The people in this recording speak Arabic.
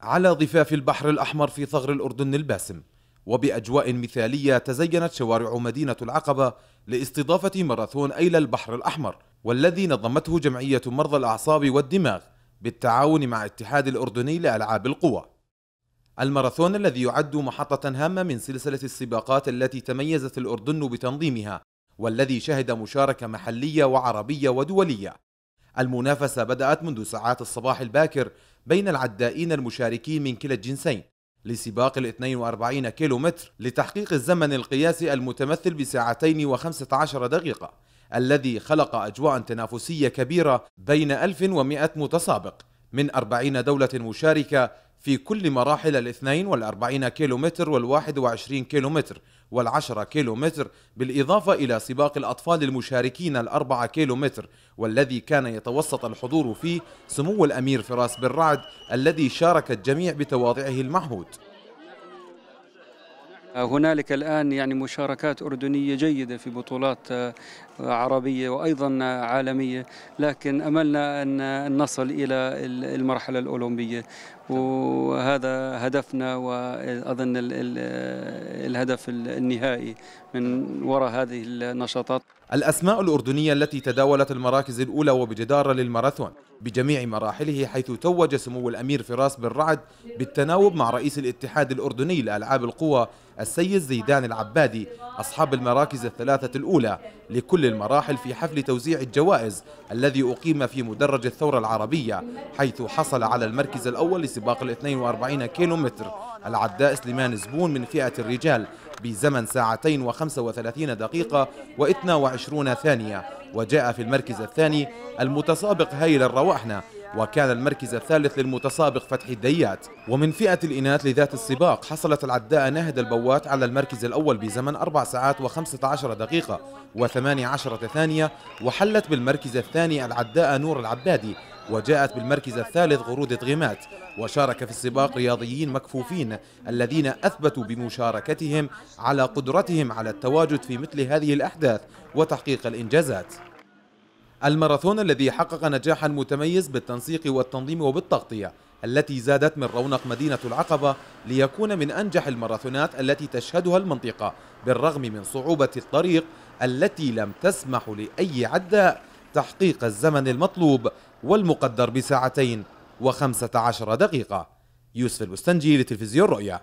على ضفاف البحر الأحمر في ثغر الأردن الباسم وبأجواء مثالية تزينت شوارع مدينة العقبة لاستضافة ماراثون أيل البحر الأحمر والذي نظمته جمعية مرضى الأعصاب والدماغ بالتعاون مع اتحاد الأردني لألعاب القوى الماراثون الذي يعد محطة هامة من سلسلة السباقات التي تميزت الأردن بتنظيمها والذي شهد مشاركة محلية وعربية ودولية المنافسة بدأت منذ ساعات الصباح الباكر بين العدائين المشاركين من كلا الجنسين لسباق ال 42 كيلومتر لتحقيق الزمن القياسي المتمثل بساعتين و15 دقيقة الذي خلق أجواء تنافسية كبيرة بين 1100 متسابق من أربعين دولة مشاركة في كل مراحل الاثنين والأربعين كيلومتر والواحد وعشرين كيلومتر والعشرة كيلومتر بالإضافة إلى سباق الأطفال المشاركين الأربعة كيلومتر والذي كان يتوسط الحضور فيه سمو الأمير فراس بن رعد الذي شارك الجميع بتواضعه المعهود هنالك الآن يعني مشاركات أردنية جيدة في بطولات آه، عربية وأيضا عالمية لكن أملنا أن نصل إلى المرحلة الأولمبية وهذا هدفنا واظن الهدف النهائي من وراء هذه النشاطات الاسماء الاردنيه التي تداولت المراكز الاولى وبجداره للماراثون بجميع مراحله حيث توج سمو الامير فراس بن رعد بالتناوب مع رئيس الاتحاد الاردني لالعاب القوى السيد زيدان العبادي اصحاب المراكز الثلاثه الاولى لكل المراحل في حفل توزيع الجوائز الذي اقيم في مدرج الثوره العربيه حيث حصل على المركز الاول سباق ال 42 متر العداء سليمان زبون من فئة الرجال بزمن ساعتين و35 دقيقة و22 ثانية وجاء في المركز الثاني المتسابق هيل الرواحنة وكان المركز الثالث للمتسابق فتحي الديات ومن فئة الإناث لذات السباق حصلت العداء ناهد البوات على المركز الأول بزمن 4 ساعات و15 دقيقة و18 ثانية وحلت بالمركز الثاني العداء نور العبادي وجاءت بالمركز الثالث غرودة غيمات وشارك في السباق رياضيين مكفوفين الذين أثبتوا بمشاركتهم على قدرتهم على التواجد في مثل هذه الأحداث وتحقيق الإنجازات الماراثون الذي حقق نجاحا متميز بالتنسيق والتنظيم وبالتغطية التي زادت من رونق مدينة العقبة ليكون من أنجح الماراثونات التي تشهدها المنطقة بالرغم من صعوبة الطريق التي لم تسمح لأي عداء تحقيق الزمن المطلوب والمقدر بساعتين وخمسة عشر دقيقة يوسف البستنجي لتلفزيون رؤيا